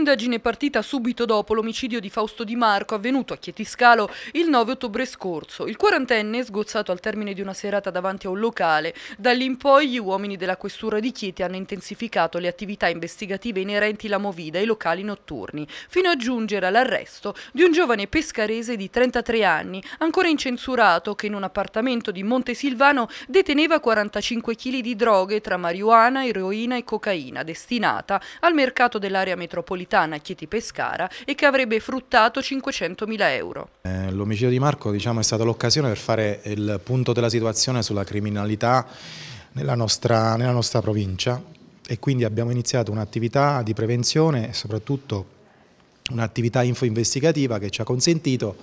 Un'indagine partita subito dopo l'omicidio di Fausto Di Marco avvenuto a Chietiscalo il 9 ottobre scorso. Il quarantenne, sgozzato al termine di una serata davanti a un locale, dall'in gli uomini della questura di Chieti hanno intensificato le attività investigative inerenti alla movida e ai locali notturni, fino a giungere all'arresto di un giovane pescarese di 33 anni, ancora incensurato, che in un appartamento di Montesilvano deteneva 45 kg di droghe tra marijuana, eroina e cocaina, destinata al mercato dell'area metropolitana metropolitana Chieti Pescara e che avrebbe fruttato 500.000 euro. Eh, L'omicidio di Marco diciamo, è stata l'occasione per fare il punto della situazione sulla criminalità nella nostra, nella nostra provincia e quindi abbiamo iniziato un'attività di prevenzione e soprattutto un'attività info-investigativa che ci ha consentito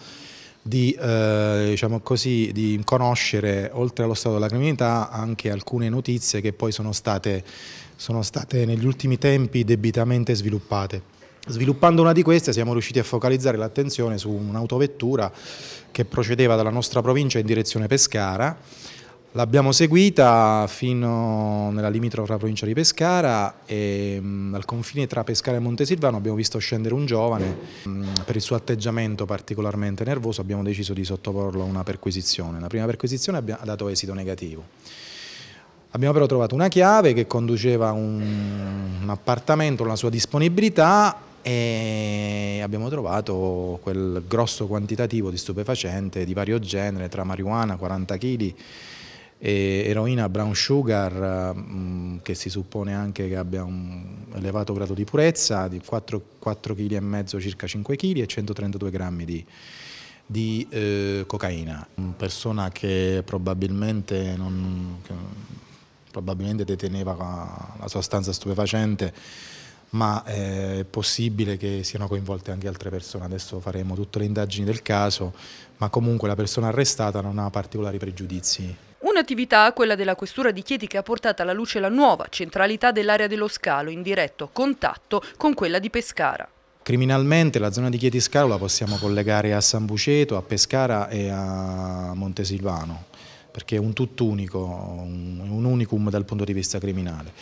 di, eh, diciamo così, di, conoscere, oltre allo stato della criminalità, anche alcune notizie che poi sono state, sono state negli ultimi tempi debitamente sviluppate. Sviluppando una di queste siamo riusciti a focalizzare l'attenzione su un'autovettura che procedeva dalla nostra provincia in direzione Pescara. L'abbiamo seguita fino nella limitrofa provincia di Pescara e mm, al confine tra Pescara e Montesilvano abbiamo visto scendere un giovane. Mm, per il suo atteggiamento particolarmente nervoso abbiamo deciso di sottoporlo a una perquisizione. La prima perquisizione ha dato esito negativo. Abbiamo però trovato una chiave che conduceva un appartamento, la sua disponibilità e abbiamo trovato quel grosso quantitativo di stupefacente di vario genere, tra marijuana, 40 kg, eroina, brown sugar, mm, che si suppone anche che abbia un elevato grado di purezza, di 4, 4 kg e mezzo, circa 5 kg e 132 grammi di, di eh, cocaina. Una persona che probabilmente, non, che probabilmente deteneva la sostanza stupefacente ma eh, è possibile che siano coinvolte anche altre persone. Adesso faremo tutte le indagini del caso, ma comunque la persona arrestata non ha particolari pregiudizi. Un'attività, quella della Questura di Chieti, che ha portato alla luce la nuova centralità dell'area dello Scalo, in diretto contatto con quella di Pescara. Criminalmente la zona di Chieti Scalo la possiamo collegare a San Buceto, a Pescara e a Montesilvano, perché è un tutt'unico, un unicum dal punto di vista criminale.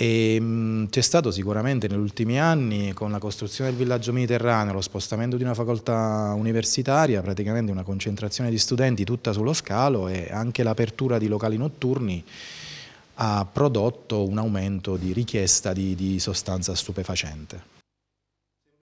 Ehm, c'è stato sicuramente negli ultimi anni con la costruzione del villaggio mediterraneo, lo spostamento di una facoltà universitaria, praticamente una concentrazione di studenti tutta sullo scalo e anche l'apertura di locali notturni ha prodotto un aumento di richiesta di, di sostanza stupefacente.